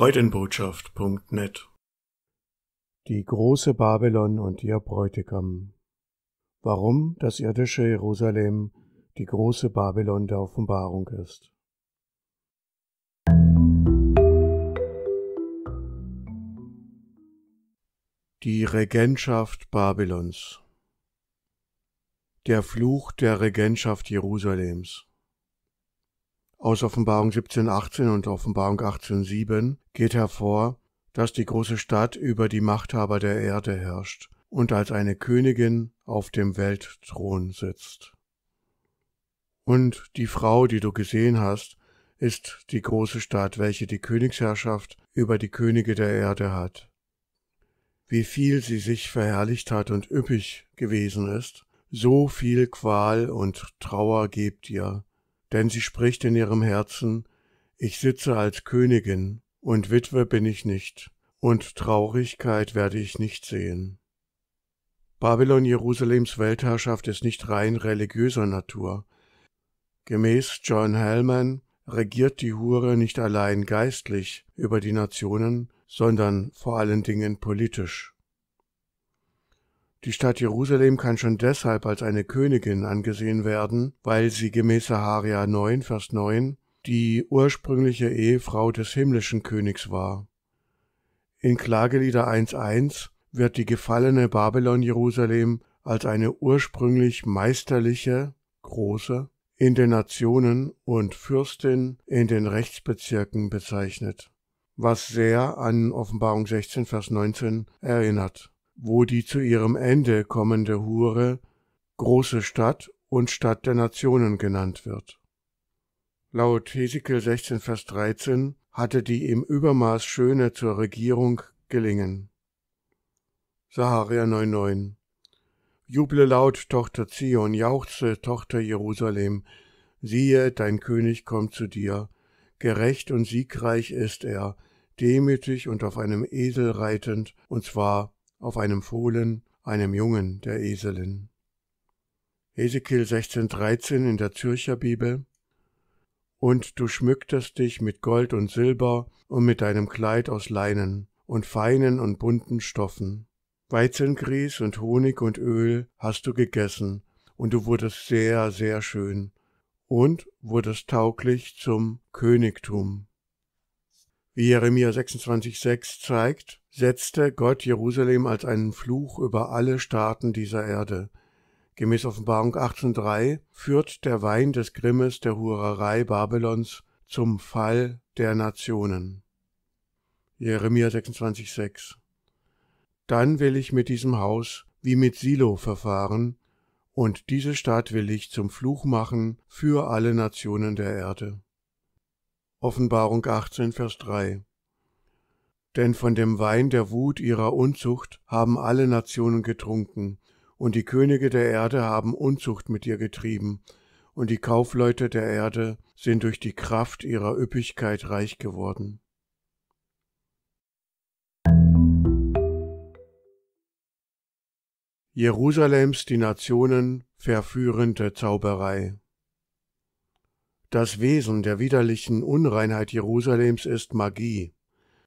freudenbotschaft.net Die große Babylon und ihr Bräutigam Warum das irdische Jerusalem die große Babylon der Offenbarung ist. Die Regentschaft Babylons Der Fluch der Regentschaft Jerusalems aus Offenbarung 17.18 und Offenbarung 18.7 geht hervor, dass die große Stadt über die Machthaber der Erde herrscht und als eine Königin auf dem Weltthron sitzt. Und die Frau, die du gesehen hast, ist die große Stadt, welche die Königsherrschaft über die Könige der Erde hat. Wie viel sie sich verherrlicht hat und üppig gewesen ist, so viel Qual und Trauer gebt ihr, denn sie spricht in ihrem Herzen, ich sitze als Königin, und Witwe bin ich nicht, und Traurigkeit werde ich nicht sehen. Babylon Jerusalems Weltherrschaft ist nicht rein religiöser Natur. Gemäß John Hellman regiert die Hure nicht allein geistlich über die Nationen, sondern vor allen Dingen politisch. Die Stadt Jerusalem kann schon deshalb als eine Königin angesehen werden, weil sie gemäß Saharia 9, Vers 9 die ursprüngliche Ehefrau des himmlischen Königs war. In Klagelieder 1.1 wird die gefallene Babylon Jerusalem als eine ursprünglich meisterliche, große, in den Nationen und Fürstin in den Rechtsbezirken bezeichnet, was sehr an Offenbarung 16, Vers 19 erinnert wo die zu ihrem Ende kommende Hure große Stadt und Stadt der Nationen genannt wird. Laut Hesekiel 16, Vers 13 hatte die im Übermaß Schöne zur Regierung gelingen. Saharia 9,9 Juble laut, Tochter Zion, jauchze, Tochter Jerusalem, siehe, dein König kommt zu dir, gerecht und siegreich ist er, demütig und auf einem Esel reitend, und zwar auf einem Fohlen, einem Jungen der Eselin. Ezekiel 16,13 in der Zürcher Bibel Und du schmücktest dich mit Gold und Silber und mit deinem Kleid aus Leinen und feinen und bunten Stoffen. Weizengrieß und Honig und Öl hast du gegessen, und du wurdest sehr, sehr schön und wurdest tauglich zum Königtum. Wie Jeremia 26,6 zeigt, setzte Gott Jerusalem als einen Fluch über alle Staaten dieser Erde. Gemäß Offenbarung 18,3 führt der Wein des Grimmes der Hurerei Babylons zum Fall der Nationen. Jeremia 26,6 Dann will ich mit diesem Haus wie mit Silo verfahren, und diese Stadt will ich zum Fluch machen für alle Nationen der Erde. Offenbarung 18, Vers 3. Denn von dem Wein der Wut ihrer Unzucht haben alle Nationen getrunken, und die Könige der Erde haben Unzucht mit ihr getrieben, und die Kaufleute der Erde sind durch die Kraft ihrer Üppigkeit reich geworden. Jerusalems die Nationen verführende Zauberei das Wesen der widerlichen Unreinheit Jerusalems ist Magie.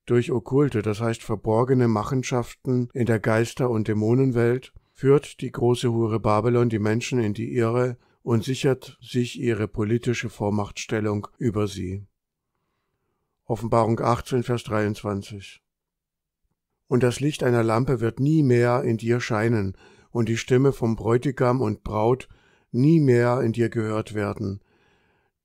Durch okkulte, das heißt verborgene Machenschaften in der Geister- und Dämonenwelt führt die große Hure Babylon die Menschen in die Irre und sichert sich ihre politische Vormachtstellung über sie. Offenbarung 18, Vers 23. Und das Licht einer Lampe wird nie mehr in dir scheinen, und die Stimme vom Bräutigam und Braut nie mehr in dir gehört werden,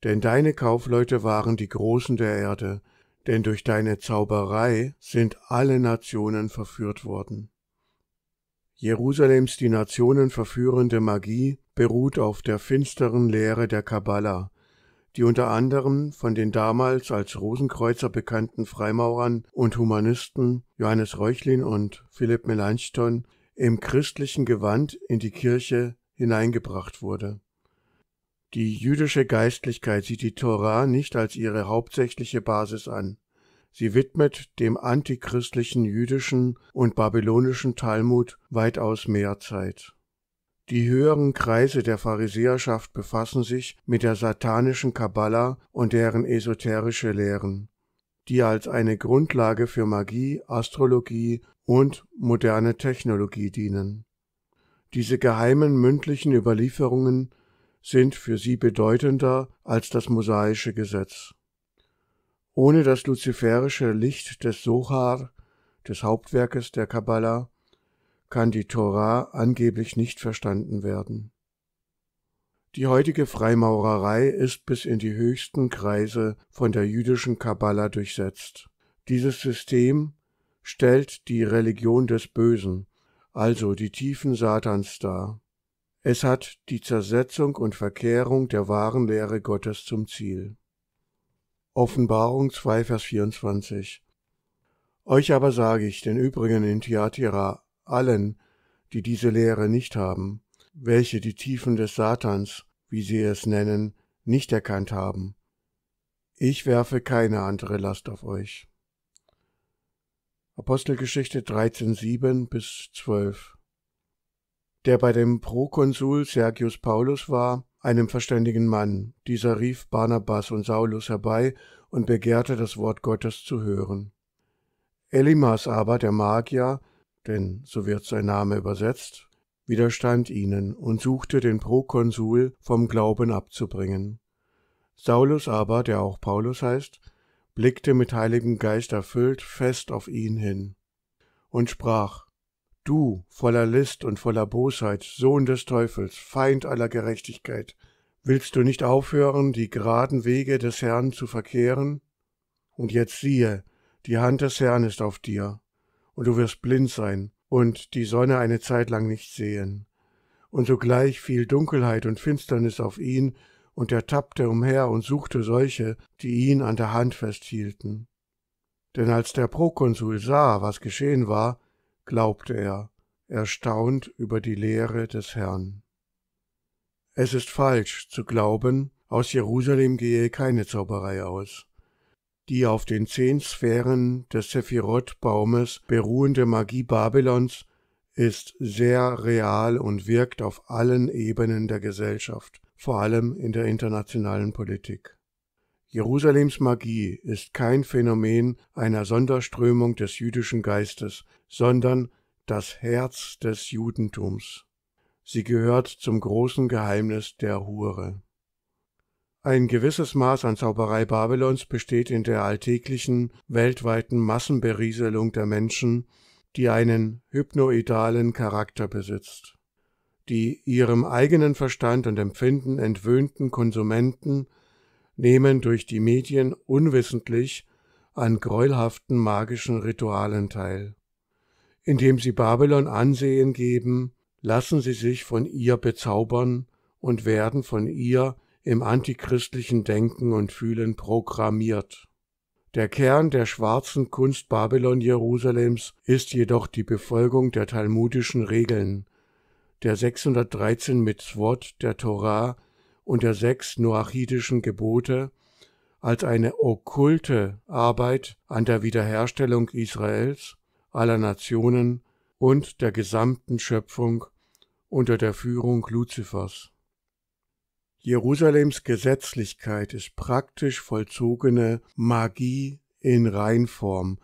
denn deine Kaufleute waren die Großen der Erde, denn durch deine Zauberei sind alle Nationen verführt worden. Jerusalems die Nationen verführende Magie beruht auf der finsteren Lehre der Kabbala, die unter anderem von den damals als Rosenkreuzer bekannten Freimaurern und Humanisten Johannes Reuchlin und Philipp Melanchthon im christlichen Gewand in die Kirche hineingebracht wurde die jüdische Geistlichkeit sieht die Torah nicht als ihre hauptsächliche Basis an. Sie widmet dem antichristlichen jüdischen und babylonischen Talmud weitaus mehr Zeit. Die höheren Kreise der Pharisäerschaft befassen sich mit der satanischen Kabbala und deren esoterische Lehren, die als eine Grundlage für Magie, Astrologie und moderne Technologie dienen. Diese geheimen mündlichen Überlieferungen sind für sie bedeutender als das mosaische Gesetz. Ohne das luziferische Licht des Sohar, des Hauptwerkes der Kabbala, kann die Torah angeblich nicht verstanden werden. Die heutige Freimaurerei ist bis in die höchsten Kreise von der jüdischen Kabbala durchsetzt. Dieses System stellt die Religion des Bösen, also die Tiefen Satans dar. Es hat die Zersetzung und Verkehrung der wahren Lehre Gottes zum Ziel. Offenbarung 2, Vers 24 Euch aber sage ich, den übrigen in Thyatira, allen, die diese Lehre nicht haben, welche die Tiefen des Satans, wie sie es nennen, nicht erkannt haben. Ich werfe keine andere Last auf euch. Apostelgeschichte 13, 7 bis 12 der bei dem Prokonsul Sergius Paulus war, einem verständigen Mann. Dieser rief Barnabas und Saulus herbei und begehrte, das Wort Gottes zu hören. Elimas aber, der Magier, denn so wird sein Name übersetzt, widerstand ihnen und suchte den Prokonsul vom Glauben abzubringen. Saulus aber, der auch Paulus heißt, blickte mit Heiligem Geist erfüllt fest auf ihn hin und sprach Du, voller List und voller Bosheit, Sohn des Teufels, Feind aller Gerechtigkeit, willst du nicht aufhören, die geraden Wege des Herrn zu verkehren? Und jetzt siehe, die Hand des Herrn ist auf dir, und du wirst blind sein und die Sonne eine Zeit lang nicht sehen. Und sogleich fiel Dunkelheit und Finsternis auf ihn, und er tappte umher und suchte solche, die ihn an der Hand festhielten. Denn als der Prokonsul sah, was geschehen war, glaubte er, erstaunt über die Lehre des Herrn. Es ist falsch zu glauben, aus Jerusalem gehe keine Zauberei aus. Die auf den zehn Sphären des Sephiroth-Baumes beruhende Magie Babylons ist sehr real und wirkt auf allen Ebenen der Gesellschaft, vor allem in der internationalen Politik. Jerusalems Magie ist kein Phänomen einer Sonderströmung des jüdischen Geistes, sondern das Herz des Judentums. Sie gehört zum großen Geheimnis der Hure. Ein gewisses Maß an Zauberei Babylons besteht in der alltäglichen, weltweiten Massenberieselung der Menschen, die einen hypnoidalen Charakter besitzt. Die ihrem eigenen Verstand und Empfinden entwöhnten Konsumenten nehmen durch die Medien unwissentlich an greuelhaften magischen Ritualen teil. Indem sie Babylon Ansehen geben, lassen sie sich von ihr bezaubern und werden von ihr im antichristlichen Denken und Fühlen programmiert. Der Kern der schwarzen Kunst Babylon Jerusalems ist jedoch die Befolgung der talmudischen Regeln, der 613 mit Mitzvot der Torah und der sechs noachitischen Gebote als eine okkulte Arbeit an der Wiederherstellung Israels, aller Nationen und der gesamten Schöpfung unter der Führung Luzifers. Jerusalems Gesetzlichkeit ist praktisch vollzogene Magie in Reinform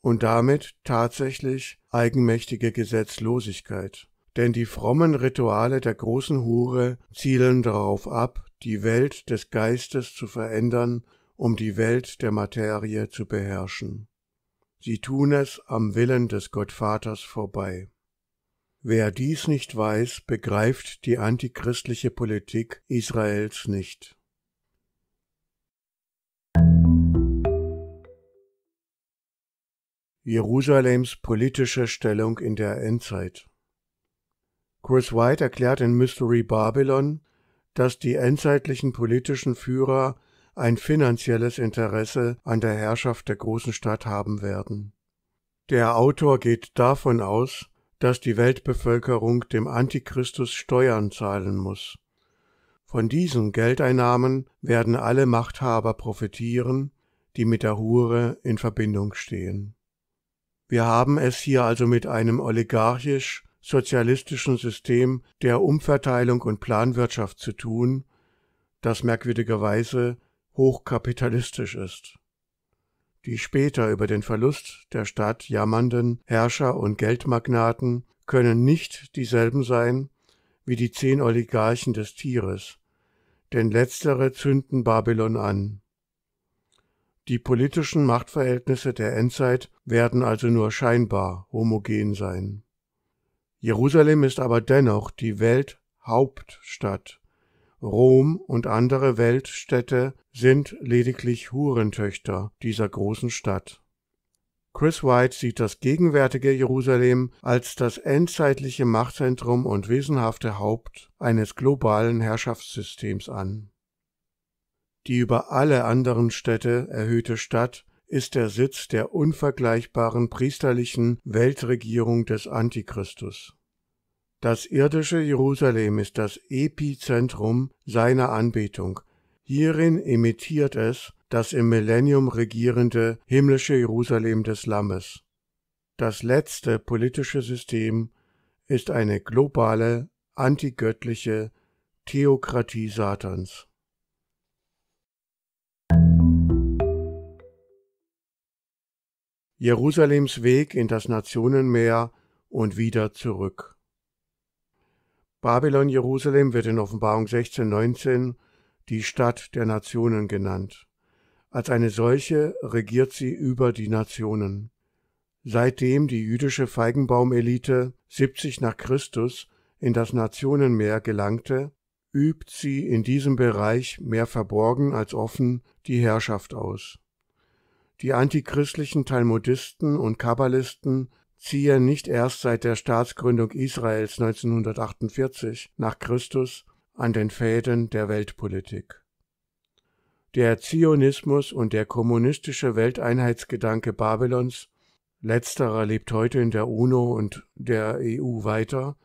und damit tatsächlich eigenmächtige Gesetzlosigkeit denn die frommen Rituale der großen Hure zielen darauf ab, die Welt des Geistes zu verändern, um die Welt der Materie zu beherrschen. Sie tun es am Willen des Gottvaters vorbei. Wer dies nicht weiß, begreift die antichristliche Politik Israels nicht. Jerusalems politische Stellung in der Endzeit Chris White erklärt in Mystery Babylon, dass die endzeitlichen politischen Führer ein finanzielles Interesse an der Herrschaft der großen Stadt haben werden. Der Autor geht davon aus, dass die Weltbevölkerung dem Antichristus Steuern zahlen muss. Von diesen Geldeinnahmen werden alle Machthaber profitieren, die mit der Hure in Verbindung stehen. Wir haben es hier also mit einem oligarchisch sozialistischen System der Umverteilung und Planwirtschaft zu tun, das merkwürdigerweise hochkapitalistisch ist. Die später über den Verlust der Stadt jammernden Herrscher und Geldmagnaten können nicht dieselben sein wie die zehn Oligarchen des Tieres, denn letztere zünden Babylon an. Die politischen Machtverhältnisse der Endzeit werden also nur scheinbar homogen sein. Jerusalem ist aber dennoch die Welthauptstadt. Rom und andere Weltstädte sind lediglich Hurentöchter dieser großen Stadt. Chris White sieht das gegenwärtige Jerusalem als das endzeitliche Machtzentrum und wesenhafte Haupt eines globalen Herrschaftssystems an. Die über alle anderen Städte erhöhte Stadt ist der Sitz der unvergleichbaren priesterlichen Weltregierung des Antichristus. Das irdische Jerusalem ist das Epizentrum seiner Anbetung. Hierin imitiert es das im Millennium regierende himmlische Jerusalem des Lammes. Das letzte politische System ist eine globale, antigöttliche Theokratie Satans. Jerusalems Weg in das Nationenmeer und wieder zurück. Babylon Jerusalem wird in Offenbarung 16, 19 die Stadt der Nationen genannt. Als eine solche regiert sie über die Nationen. Seitdem die jüdische Feigenbaumelite 70 nach Christus in das Nationenmeer gelangte, übt sie in diesem Bereich mehr verborgen als offen die Herrschaft aus. Die antichristlichen Talmudisten und Kabbalisten ziehe nicht erst seit der Staatsgründung Israels 1948 nach Christus an den Fäden der Weltpolitik. Der Zionismus und der kommunistische Welteinheitsgedanke Babylons, letzterer lebt heute in der UNO und der EU weiter,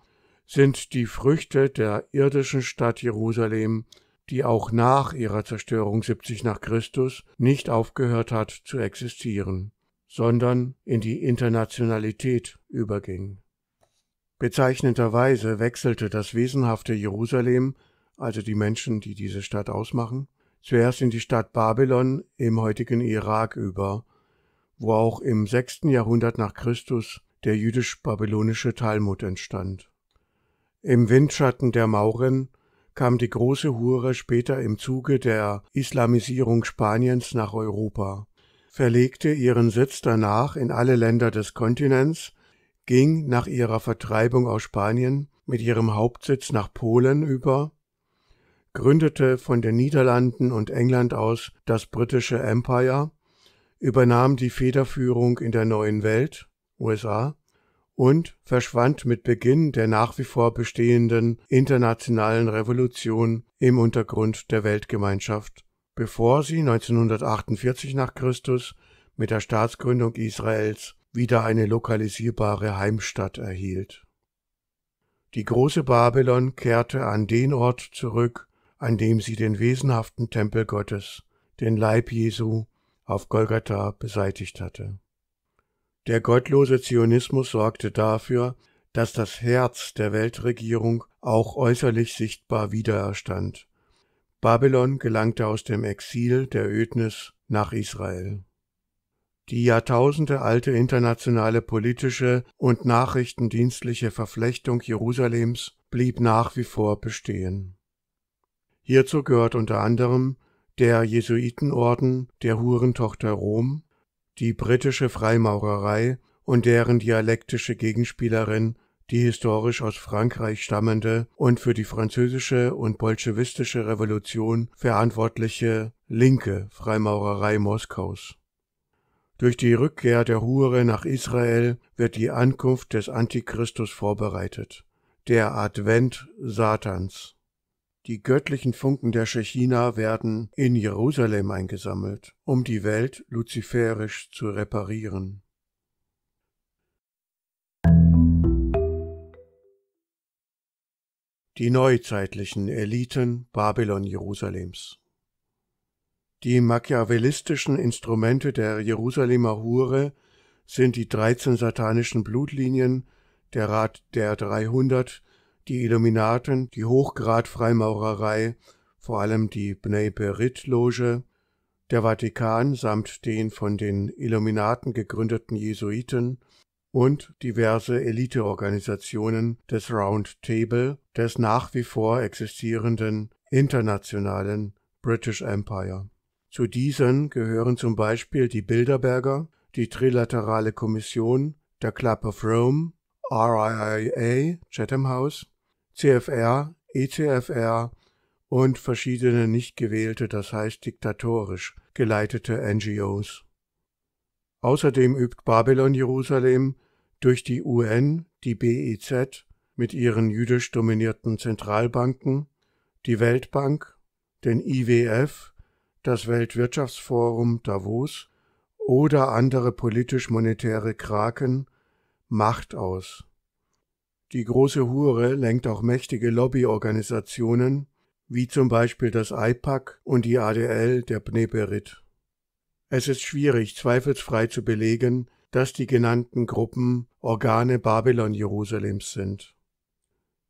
sind die Früchte der irdischen Stadt Jerusalem, die auch nach ihrer Zerstörung 70 nach Christus nicht aufgehört hat zu existieren sondern in die Internationalität überging. Bezeichnenderweise wechselte das wesenhafte Jerusalem, also die Menschen, die diese Stadt ausmachen, zuerst in die Stadt Babylon im heutigen Irak über, wo auch im 6. Jahrhundert nach Christus der jüdisch-babylonische Talmud entstand. Im Windschatten der Mauren kam die große Hure später im Zuge der Islamisierung Spaniens nach Europa verlegte ihren Sitz danach in alle Länder des Kontinents, ging nach ihrer Vertreibung aus Spanien mit ihrem Hauptsitz nach Polen über, gründete von den Niederlanden und England aus das britische Empire, übernahm die Federführung in der neuen Welt, USA, und verschwand mit Beginn der nach wie vor bestehenden internationalen Revolution im Untergrund der Weltgemeinschaft bevor sie 1948 nach Christus mit der Staatsgründung Israels wieder eine lokalisierbare Heimstatt erhielt. Die große Babylon kehrte an den Ort zurück, an dem sie den wesenhaften Tempel Gottes, den Leib Jesu, auf Golgatha beseitigt hatte. Der gottlose Zionismus sorgte dafür, dass das Herz der Weltregierung auch äußerlich sichtbar wiedererstand. Babylon gelangte aus dem Exil der Ödnis nach Israel. Die jahrtausendealte internationale politische und nachrichtendienstliche Verflechtung Jerusalems blieb nach wie vor bestehen. Hierzu gehört unter anderem der Jesuitenorden der Hurentochter Rom, die britische Freimaurerei und deren dialektische Gegenspielerin die historisch aus Frankreich stammende und für die französische und bolschewistische Revolution verantwortliche linke Freimaurerei Moskaus. Durch die Rückkehr der Hure nach Israel wird die Ankunft des Antichristus vorbereitet, der Advent Satans. Die göttlichen Funken der Schechina werden in Jerusalem eingesammelt, um die Welt luziferisch zu reparieren. Die neuzeitlichen Eliten Babylon Jerusalems Die machiavellistischen Instrumente der Jerusalemer Hure sind die 13 satanischen Blutlinien, der Rat der 300, die Illuminaten, die Hochgrad-Freimaurerei, vor allem die Bnei Berit-Loge, der Vatikan samt den von den Illuminaten gegründeten Jesuiten und diverse Eliteorganisationen des Round Table des nach wie vor existierenden internationalen British Empire. Zu diesen gehören zum Beispiel die Bilderberger, die Trilaterale Kommission, der Club of Rome, RIIA Chatham House, CFR, ECFR und verschiedene nicht gewählte, das heißt diktatorisch geleitete NGOs Außerdem übt Babylon Jerusalem durch die UN, die BEZ mit ihren jüdisch dominierten Zentralbanken, die Weltbank, den IWF, das Weltwirtschaftsforum Davos oder andere politisch-monetäre Kraken Macht aus. Die große Hure lenkt auch mächtige Lobbyorganisationen, wie zum Beispiel das AIPAC und die ADL der Bneberit. Es ist schwierig, zweifelsfrei zu belegen, dass die genannten Gruppen Organe Babylon Jerusalems sind.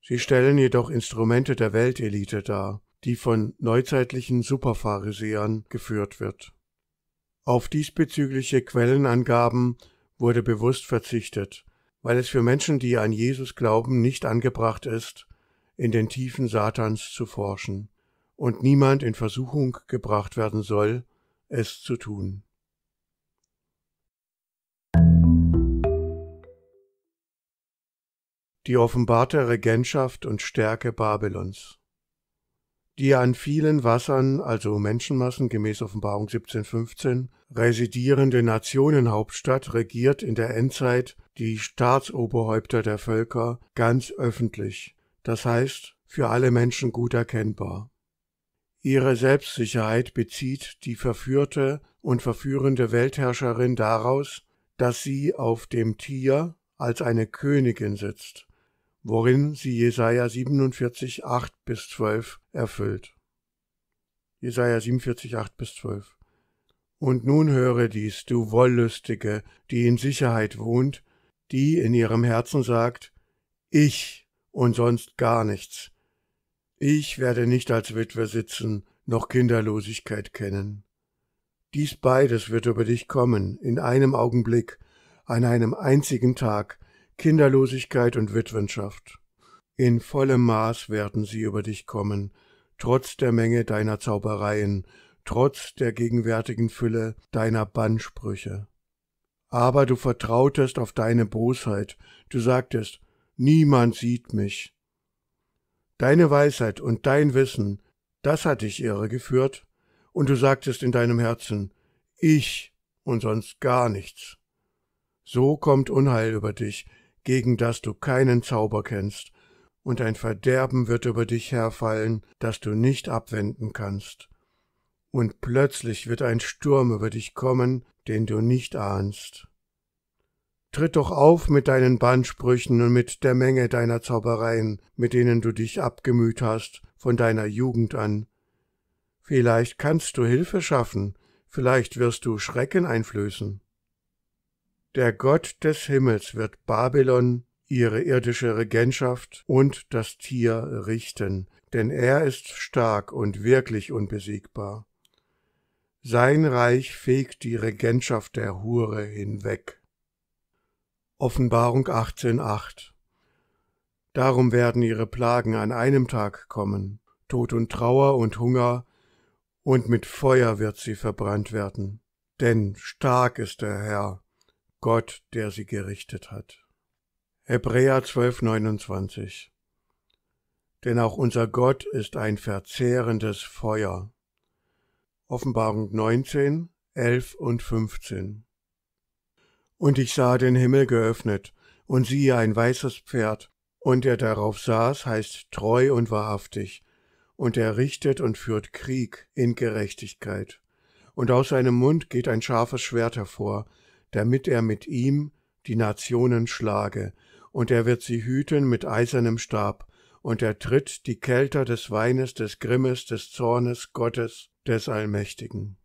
Sie stellen jedoch Instrumente der Weltelite dar, die von neuzeitlichen Superpharisäern geführt wird. Auf diesbezügliche Quellenangaben wurde bewusst verzichtet, weil es für Menschen, die an Jesus glauben, nicht angebracht ist, in den Tiefen Satans zu forschen und niemand in Versuchung gebracht werden soll, es zu tun. Die offenbarte Regentschaft und Stärke Babylons, die an vielen Wassern, also Menschenmassen gemäß Offenbarung 17,15, residierende Nationenhauptstadt regiert in der Endzeit die Staatsoberhäupter der Völker ganz öffentlich, das heißt für alle Menschen gut erkennbar. Ihre Selbstsicherheit bezieht die verführte und verführende Weltherrscherin daraus, dass sie auf dem Tier als eine Königin sitzt, worin sie Jesaja 47, 8 bis 12 erfüllt. Jesaja 47, 8 bis 12. Und nun höre dies, du Wollüstige, die in Sicherheit wohnt, die in ihrem Herzen sagt, ich und sonst gar nichts, ich werde nicht als Witwe sitzen, noch Kinderlosigkeit kennen. Dies beides wird über dich kommen, in einem Augenblick, an einem einzigen Tag, Kinderlosigkeit und Witwenschaft. In vollem Maß werden sie über dich kommen, trotz der Menge deiner Zaubereien, trotz der gegenwärtigen Fülle deiner Bannsprüche. Aber du vertrautest auf deine Bosheit, du sagtest, niemand sieht mich, Deine Weisheit und dein Wissen, das hat dich irregeführt, und du sagtest in deinem Herzen, ich und sonst gar nichts. So kommt Unheil über dich, gegen das du keinen Zauber kennst, und ein Verderben wird über dich herfallen, das du nicht abwenden kannst. Und plötzlich wird ein Sturm über dich kommen, den du nicht ahnst. Tritt doch auf mit deinen Bandsprüchen und mit der Menge deiner Zaubereien, mit denen du dich abgemüht hast von deiner Jugend an. Vielleicht kannst du Hilfe schaffen, vielleicht wirst du Schrecken einflößen. Der Gott des Himmels wird Babylon, ihre irdische Regentschaft und das Tier richten, denn er ist stark und wirklich unbesiegbar. Sein Reich fegt die Regentschaft der Hure hinweg. Offenbarung 18.8. Darum werden ihre Plagen an einem Tag kommen, Tod und Trauer und Hunger, und mit Feuer wird sie verbrannt werden. Denn stark ist der Herr, Gott, der sie gerichtet hat. Hebräer 12.29. Denn auch unser Gott ist ein verzehrendes Feuer. Offenbarung 19, 11 und 15. Und ich sah den Himmel geöffnet, und siehe ein weißes Pferd, und der darauf saß, heißt treu und wahrhaftig, und er richtet und führt Krieg in Gerechtigkeit. Und aus seinem Mund geht ein scharfes Schwert hervor, damit er mit ihm die Nationen schlage, und er wird sie hüten mit eisernem Stab, und er tritt die Kälter des Weines, des Grimmes, des Zornes Gottes, des Allmächtigen.